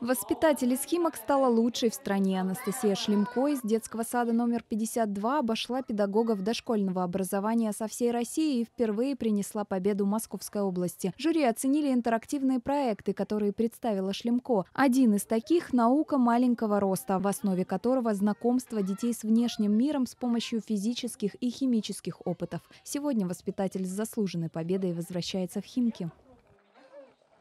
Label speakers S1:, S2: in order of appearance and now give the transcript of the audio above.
S1: Воспитатель из Химок стала лучшей в стране. Анастасия Шлемко из детского сада номер 52 обошла педагогов дошкольного образования со всей России и впервые принесла победу Московской области. Жюри оценили интерактивные проекты, которые представила Шлемко. Один из таких – наука маленького роста, в основе которого знакомство детей с внешним миром с помощью физических и химических опытов. Сегодня воспитатель с заслуженной победой возвращается в Химки.